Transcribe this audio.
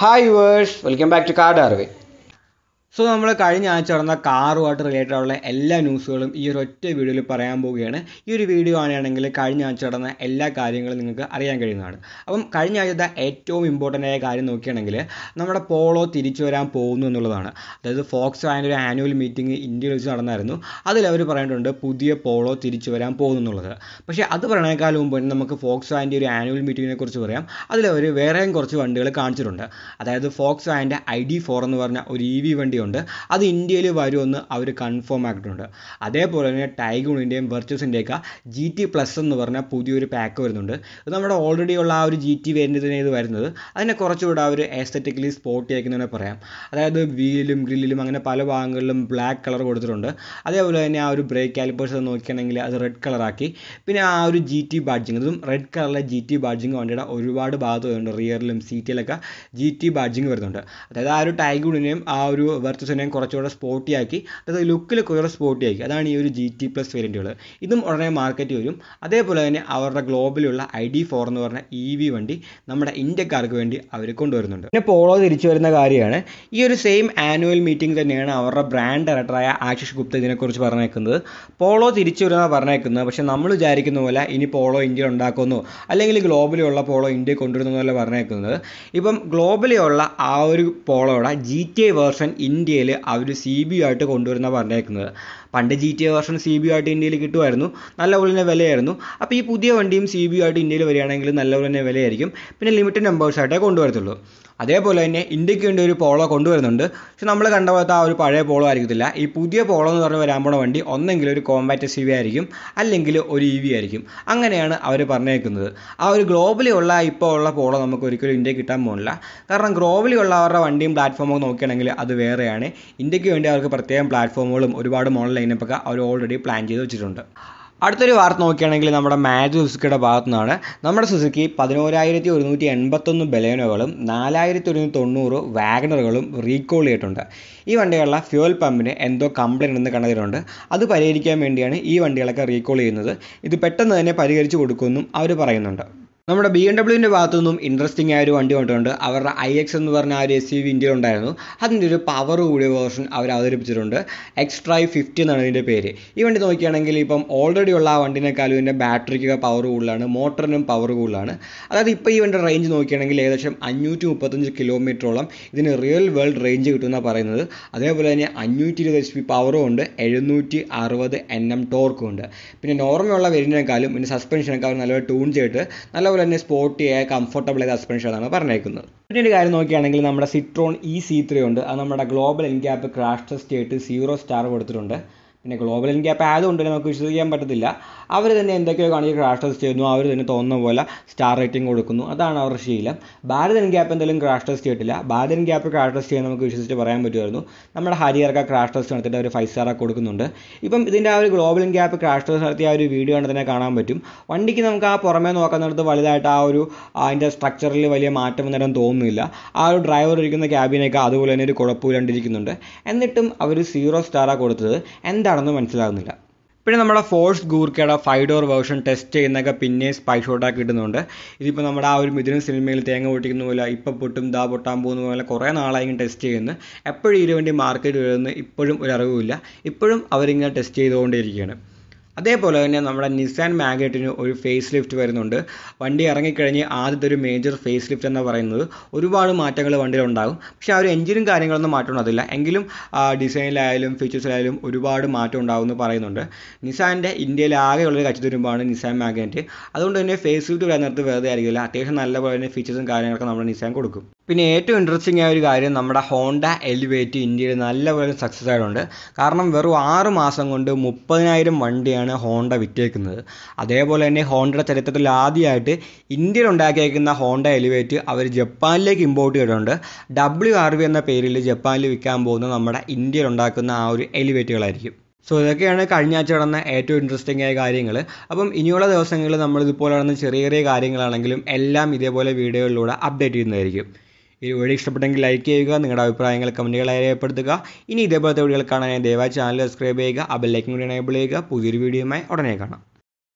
Hi viewers, welcome back to Card Arvey. So നമ്മൾ കഴിഞ്ഞ ആഴ്ച നടന്ന കാറുമായിട്ട് റിലേറ്റഡ് ഉള്ള എല്ലാ ന്യൂസുകളും ഈ ഒരു ഒറ്റ വീഡിയോയിൽ പറയാൻ പോവുകയാണ് ഈ ഒരു വീഡിയോ ആണെങ്കിൽ കഴിഞ്ഞ ആഴ്ച നടന്ന എല്ലാ കാര്യങ്ങളും നിങ്ങൾക്ക് അറിയാൻ കഴിയുന്നതാണ് അപ്പം കഴിഞ്ഞ ആഴ്ചത്തെ ഏറ്റവും ഇമ്പോർട്ടൻ്റ് ആയ കാര്യം നോക്കുകയാണെങ്കിൽ നമ്മുടെ പോളോ തിരിച്ചു വരാൻ പോകുന്നു എന്നുള്ളതാണ് അതായത് ഫോക്സ് വാഗൻ്റെ ഒരു ആനുവൽ മീറ്റിംഗ് ഇന്ത്യയിൽ വെച്ച് നടന്നായിരുന്നു അതിൽ അവർ പറഞ്ഞിട്ടുണ്ട് പുതിയ പോളോ തിരിച്ചു വരാൻ പോകുന്നു എന്നുള്ളത് പക്ഷേ അത് പറയണേക്കാൾ മുമ്പ് തന്നെ നമുക്ക് ഫോക്സ് വാൻ്റെ ഒരു ആനുവൽ മീറ്റിങ്ങിനെ കുറിച്ച് പറയാം അതിൽ അവർ വേറെയും കുറച്ച് വണ്ടികൾ കാണിച്ചിട്ടുണ്ട് അതായത് ഫോക്സ് വാൻ്റെ ഐ ഡി ഫോർ എന്ന് പറഞ്ഞ ഒരു ഇ e വി വണ്ടി ഉണ്ട് അത് ഇന്ത്യയിൽ വരുമെന്ന് അവർ കൺഫേം ആക്കിയിട്ടുണ്ട് അതേപോലെ തന്നെ ടൈഗൂണിൻ്റെയും വെർച്യൂസിൻ്റെയൊക്കെ ജി ടി പ്ലസ് എന്ന് പറഞ്ഞ പുതിയൊരു പാക്ക് വരുന്നുണ്ട് ഇത് നമ്മുടെ ഓൾറെഡി ഉള്ള ആ ഒരു ജി ടി വേരിൻ്റെ തന്നെ ഇത് വരുന്നത് അതിനെ കുറച്ചുകൂടെ അവർ എസ്തറ്റിക്കലി സ്പോട്ടി ആയിരിക്കുന്ന തന്നെ പറയാം അതായത് വീലിലും ഗ്രില്ലിലും അങ്ങനെ പല ഭാഗങ്ങളിലും ബ്ലാക്ക് കളർ കൊടുത്തിട്ടുണ്ട് അതേപോലെ തന്നെ ആ ഒരു ബ്രേക്ക് കാലിപ്പേഴ്സ് നോക്കുകയാണെങ്കിൽ അത് റെഡ് കളറാക്കി പിന്നെ ആ ഒരു ജി ടി ബാഡ്ജിങ് ഇതും റെഡ് കളറിലെ ജി ടി ബാഡ്ജിങ് വണ്ടിയുടെ ഒരുപാട് ഭാഗത്ത് വരുന്നുണ്ട് റിയറിലും സീറ്റിലൊക്കെ ജി ടി ബാഡ്ജിങ് വരുന്നുണ്ട് അതായത് ആ ഒരു ടൈഗൂണിനെയും ആ ഒരു വെർച്ചസിനെയും കുറച്ചുകൂടെ ആക്കി അതായത് ലുക്കിൽ കുറേ ആക്കി അതാണ് ഈ ഒരു ജി ടി പ്ലസ് വേരിയൻറ്റുകൾ ഇതും ഉടനെ മാർക്കറ്റിൽ വരും അതേപോലെ തന്നെ അവരുടെ ഗ്ലോബലുള്ള ഐ ഡി ഫോർ എന്ന് പറഞ്ഞ ഇ e വി വണ്ടി നമ്മുടെ ഇന്ത്യക്കാർക്ക് വേണ്ടി അവർ കൊണ്ടുവരുന്നുണ്ട് പിന്നെ പോളോ തിരിച്ചു വരുന്ന കാര്യമാണ് ഈ ഒരു സെയിം ആനുവൽ മീറ്റിംഗ് തന്നെയാണ് അവരുടെ ബ്രാൻഡ് ഡയറക്ടറായ ആശിഷ് ഗുപ്ത ഇതിനെക്കുറിച്ച് പറഞ്ഞേക്കുന്നത് പോളോ തിരിച്ചു വരുന്ന പറഞ്ഞേക്കുന്നത് പക്ഷേ നമ്മൾ വിചാരിക്കുന്ന പോലെ ഇനി പോളോ ഇന്ത്യയിൽ ഉണ്ടാക്കുന്നു അല്ലെങ്കിൽ ഗ്ലോബലിയുള്ള പോളോ ഇന്ത്യ കൊണ്ടുവരുന്നു പറഞ്ഞേക്കുന്നത് ഇപ്പം ഗ്ലോബലിയുള്ള ആ ഒരു പോളോയുടെ G T I version India ഇന്ത്യയിൽ അവർ സി ബി ആയിട്ട് കൊണ്ടുവരുന്ന പറഞ്ഞേക്കുന്നത് പണ്ട് G T A version C B ആയിട്ട് ഇന്ത്യയിൽ കിട്ടുമായിരുന്നു നല്ല പോലെ തന്നെ വിലയായിരുന്നു അപ്പോൾ ഈ പുതിയ വണ്ടിയും സി ബി ആയിട്ട് ഇന്ത്യയിൽ വരികയാണെങ്കിൽ നല്ല പോലെ തന്നെ വിലയായിരിക്കും പിന്നെ ലിമിറ്റഡ് നമ്പേഴ്സ് ആയിട്ടേ കൊണ്ടുവരത്തുള്ളൂ അതേപോലെ തന്നെ ഇന്ത്യക്ക് വേണ്ടി ഒരു പോളോ കൊണ്ടുവരുന്നുണ്ട് പക്ഷെ നമ്മൾ കണ്ട പോലത്തെ ആ ഒരു പഴയ പോളോ ആയിരിക്കത്തില്ല ഈ പുതിയ പോളോ എന്ന് പറഞ്ഞ് വരാൻ പോണ വണ്ടി ഒന്നെങ്കിൽ ഒരു കോമ്പാറ്റ് സി വി ആയിരിക്കും അല്ലെങ്കിൽ ഒരു ഇ e വി ആയിരിക്കും അങ്ങനെയാണ് അവർ പറഞ്ഞേക്കുന്നത് ആ ഒരു ഗ്ലോബലി ഉള്ള ഇപ്പോൾ ഉള്ള പോളോ നമുക്ക് ഒരിക്കലും ഇന്ത്യ കിട്ടാൻ പോകുന്നില്ല കാരണം ഗ്ലോബലി ഉള്ള അവരുടെ വണ്ടിയും പ്ലാറ്റ്ഫോമൊക്കെ നോക്കുകയാണെങ്കിൽ അത് വേറെ പറയുകയാണ് ഇന്ത്യയ്ക്ക് വേണ്ടി അവർക്ക് പ്രത്യേകം പ്ലാറ്റ്ഫോമുകളും ഒരുപാട് മോഡൽ ലൈനപ്പൊക്കെ അവർ ഓൾറെഡി പ്ലാൻ ചെയ്ത് വെച്ചിട്ടുണ്ട് അടുത്തൊരു വാർത്ത നോക്കുകയാണെങ്കിൽ നമ്മുടെ മാജു സുസുക്കിയുടെ ഭാഗത്തു നിന്നാണ് നമ്മുടെ സുസുക്കി പതിനോരായിരത്തി ഒരുന്നൂറ്റി എൺപത്തൊന്ന് ബലേനോകളും നാലായിരത്തി ഒരുന്നൂറ്റി തൊണ്ണൂറ് വാഗണറുകളും റീകോൾ ചെയ്തിട്ടുണ്ട് ഈ വണ്ടികളിലെ ഫ്യൂൽ പമ്പിന് എന്തോ കംപ്ലൈൻ്റ് ഉണ്ടെന്ന് കണ്ടതിലുണ്ട് അത് പരിഹരിക്കാൻ വേണ്ടിയാണ് ഈ വണ്ടികളൊക്കെ റീകോൾ ചെയ്യുന്നത് ഇത് പെട്ടെന്ന് തന്നെ പരിഹരിച്ചു കൊടുക്കുമെന്നും അവർ പറയുന്നുണ്ട് നമ്മുടെ ബി എം ഡബ്ല്യുവിൻ്റെ ഭാഗത്തു നിന്നും ഇൻട്രസ്റ്റിംഗ് ആയ ഒരു വണ്ടി കൊണ്ടുണ്ട് അവരുടെ ഐ എക്സ് എന്ന് പറഞ്ഞ ആ ഒരു എസ് യു വി ഇന്ത്യയിൽ ഉണ്ടായിരുന്നു അതിൻ്റെ ഒരു പവർ കൂടിയ വേർഷൻ അവർ അവതരിപ്പിച്ചിട്ടുണ്ട് എക്സ്ട്രൈ ഫിഫ്റ്റി എന്നാണ് ഇതിൻ്റെ പേര് ഈ വണ്ടി നോക്കുകയാണെങ്കിൽ ഇപ്പം ഓൾറെഡി ഉള്ള ആ വണ്ടിനേക്കാളും ഇതിൻ്റെ ബാറ്ററിക്ക് പവർ കൂടുതലാണ് മോട്ടറിനും പവർ കൂടുതലാണ് അതായത് ഇപ്പോൾ ഈ വണ്ടി റേഞ്ച് നോക്കുകയാണെങ്കിൽ ഏകദേശം അഞ്ഞൂറ്റി മുപ്പത്തഞ്ച് കിലോമീറ്ററോളം ഇതിന് റിയൽ വേൾഡ് റേഞ്ച് കിട്ടുമെന്നാണ് പറയുന്നത് അതേപോലെ തന്നെ അഞ്ഞൂറ്റി ഇരുപത് എച്ച് പി പവറും ഉണ്ട് എഴുന്നൂറ്റി അറുപത് എൻ എം ടോർക്കും ഉണ്ട് പിന്നെ നോർമലുള്ള വരുന്നതിനേക്കാളും പിന്നെ സസ്പെൻഷനേക്കാളും നല്ല ട്യൂൺ ചെയ്തിട്ട് നല്ല അതുപോലെ തന്നെ സ്പോർട്ടി ആയ കംഫർട്ടബിൾ ആയ സസ്പെൻഷൻ സസ്പെൻഷനാണ് പറഞ്ഞേക്കുന്നത് പിന്നീട് കാര്യം നോക്കുകയാണെങ്കിൽ നമ്മുടെ സിട്രോൺ ഇ സി ത്രീ ഉണ്ട് അത് നമ്മുടെ ഗ്ലോബൽ എൻഗ്യാപ്പ് ക്രാഷ് ടെസ്റ്റ് ആയിട്ട് സീറോ സ്റ്റാർ കൊടുത്തിട്ടുണ്ട് പിന്നെ ഗ്ലോബൽ ക്യാപ്പ് ആയതുകൊണ്ട് നമുക്ക് വിശ്വസിക്കാൻ പറ്റത്തില്ല അവർ തന്നെ എന്തൊക്കെയോ കാണിച്ച് ക്രാഷ് ടെസ്റ്റ് ചെയ്യുന്നു അവർ തന്നെ തോന്നുന്ന പോലെ സ്റ്റാർ റേറ്റിംഗ് കൊടുക്കുന്നു അതാണ് അവരുടെ ശീലം ഭാരതൻ ഗ്യാപ്പ് എന്തെങ്കിലും ക്രാഷ് ടെസ്റ്റ് ചെയ്തിട്ടില്ല ഭാരതൻ ക്യാപ്പ് ക്രാഷ് ടെസ്റ്റ് ചെയ്യാൻ നമുക്ക് വിശ്വസിച്ച് പറയാൻ പറ്റുമായിരുന്നു നമ്മുടെ ഹരിയർക്ക് ക്രാഷ് ടെസ്റ്റ് നടത്തിയിട്ട് അവർ ഫൈവ് സ്റ്റാറൊക്കെ കൊടുക്കുന്നുണ്ട് ഇപ്പം ഇതിൻ്റെ ആ ഒരു ഗ്ലോബൽ ഗ്യാപ്പ് ക്രാഷ് ടെസ്റ്റ് നടത്തിയ ആ ഒരു വീഡിയോ ആണ് തന്നെ കാണാൻ പറ്റും വണ്ടിക്ക് നമുക്ക് ആ പുറമേ നോക്കുന്നിടത്ത് വലുതായിട്ട് ആ ഒരു അതിൻ്റെ സ്ട്രക്ചറിൽ വലിയ മാറ്റം ഒന്നും തോന്നുന്നില്ല ആ ഒരു ഡ്രൈവർ ഇരിക്കുന്ന ക്യാബിനൊക്കെ അതുപോലെ തന്നെ ഒരു കുഴപ്പമില്ലാണ്ടിരിക്കുന്നുണ്ട് എന്നിട്ടും അവർ സീറോ സ്റ്റാറാണ് കൊടുത്തത് എന്താ എന്താണെന്ന് മനസ്സിലാകുന്നില്ല പിന്നെ നമ്മുടെ ഫോഴ്സ് ഗൂർക്കയുടെ ഫൈവ് ഡോർ വേർഷൻ ടെസ്റ്റ് ചെയ്യുന്നൊക്കെ പിന്നെ സ്പൈസ് ഷോട്ടാക്കി കിട്ടുന്നുണ്ട് ഇതിപ്പോൾ നമ്മുടെ ആ ഒരു മിഥുനം സിനിമയിൽ തേങ്ങ പൊട്ടിക്കുന്ന പോലെ ഇപ്പം പൊട്ടും ദാ പൊട്ടാൻ പോകുന്ന പോലെ കുറേ നാളായിരിക്കും ടെസ്റ്റ് ചെയ്യുന്നു എപ്പോഴും ഇതിനുവേണ്ടി മാർക്കറ്റ് വരുന്ന ഇപ്പോഴും ഒരു അറിവുമില്ല ഇപ്പോഴും അവരിങ്ങനെ ടെസ്റ്റ് ചെയ്തുകൊണ്ടേയിരിക്കുകയാണ് അതേപോലെ തന്നെ നമ്മുടെ നിസാൻ മാഗേറ്റിന് ഒരു ഫേസ് ലിഫ്റ്റ് വരുന്നുണ്ട് വണ്ടി ഇറങ്ങിക്കഴിഞ്ഞ് ആദ്യത്തെ ഒരു മേജർ ഫേസ് ലിഫ്റ്റ് എന്ന് പറയുന്നത് ഒരുപാട് മാറ്റങ്ങൾ വണ്ടിയിൽ ഉണ്ടാകും പക്ഷേ ആ ഒരു എഞ്ചിനും കാര്യങ്ങളൊന്നും മാറ്റമുണ്ടാകില്ല എങ്കിലും ഡിസൈനിലായാലും ഫീച്ചേഴ്സിലായാലും ഒരുപാട് മാറ്റം ഉണ്ടാകുമെന്ന് പറയുന്നുണ്ട് നിസാൻ്റെ ഇന്ത്യയിൽ ആകെയുള്ളൊരു കച്ചതുരുമ്പാണ് നിസാൻ മാഗേറ്റ് അതുകൊണ്ട് തന്നെ ഫേസ് ലിഫ്റ്റ് വരുന്നിടത്ത് വെറുതെ ആയിരിക്കില്ല അത്യാവശ്യം നല്ലപോലെ തന്നെ ഫീച്ചേഴ്സും കാര്യങ്ങളൊക്കെ നമ്മുടെ നിസാൻ കൊടുക്കും പിന്നെ ഏറ്റവും ഇൻട്രസ്റ്റിംഗ് ആയ ഒരു കാര്യം നമ്മുടെ ഹോണ്ട എലിവേറ്റ് ഇന്ത്യയിൽ നല്ലപോലെ സക്സസ് ആയിട്ടുണ്ട് കാരണം വെറും ആറ് മാസം കൊണ്ട് മുപ്പതിനായിരം വണ്ടിയാണ് ഹോണ്ട വിറ്റേക്കുന്നത് അതേപോലെ തന്നെ ഹോണ്ടയുടെ ചരിത്രത്തിൽ ആദ്യമായിട്ട് ഇന്ത്യയിൽ ഉണ്ടാക്കിയേക്കുന്ന ഹോണ്ട എലിവേറ്റ് അവർ ജപ്പാനിലേക്ക് ഇമ്പോർട്ട് ചെയ്തിട്ടുണ്ട് ഡബ്ല്യു ആർ വി എന്ന പേരിൽ ജപ്പാനിൽ വിൽക്കാൻ പോകുന്ന നമ്മുടെ ഇന്ത്യയിൽ ഉണ്ടാക്കുന്ന ആ ഒരു എലിവേറ്റുകളായിരിക്കും സോ ഇതൊക്കെയാണ് കഴിഞ്ഞ ആഴ്ച നടന്ന ഏറ്റവും ഇൻട്രസ്റ്റിംഗ് ആയ കാര്യങ്ങൾ അപ്പം ഇനിയുള്ള ദിവസങ്ങളിൽ നമ്മൾ ഇതുപോലെ നടന്ന ചെറിയ ചെറിയ കാര്യങ്ങളാണെങ്കിലും എല്ലാം ഇതേപോലെ വീഡിയോകളിലൂടെ അപ്ഡേറ്റ് ചെയ്യുന്നതായിരിക്കും ഈ വീഡിയോ ഇഷ്ടപ്പെട്ടെങ്കിൽ ലൈക്ക് ചെയ്യുക നിങ്ങളുടെ അഭിപ്രായങ്ങൾ കമൻറ്റുകളായി രേഖപ്പെടുത്തുക ഇനി ഇതേപോലത്തെ വീഡിയോകൾ കാണാനായി ദയവായി ചാനൽ സബ്സ്ക്രൈബ് ചെയ്യുക ആ ബെല്ലൈക്കൻ കൂടി എനേബിൾ ചെയ്യുക പുതിയൊരു വീഡിയോയുമായി ഉടനെ കാണാം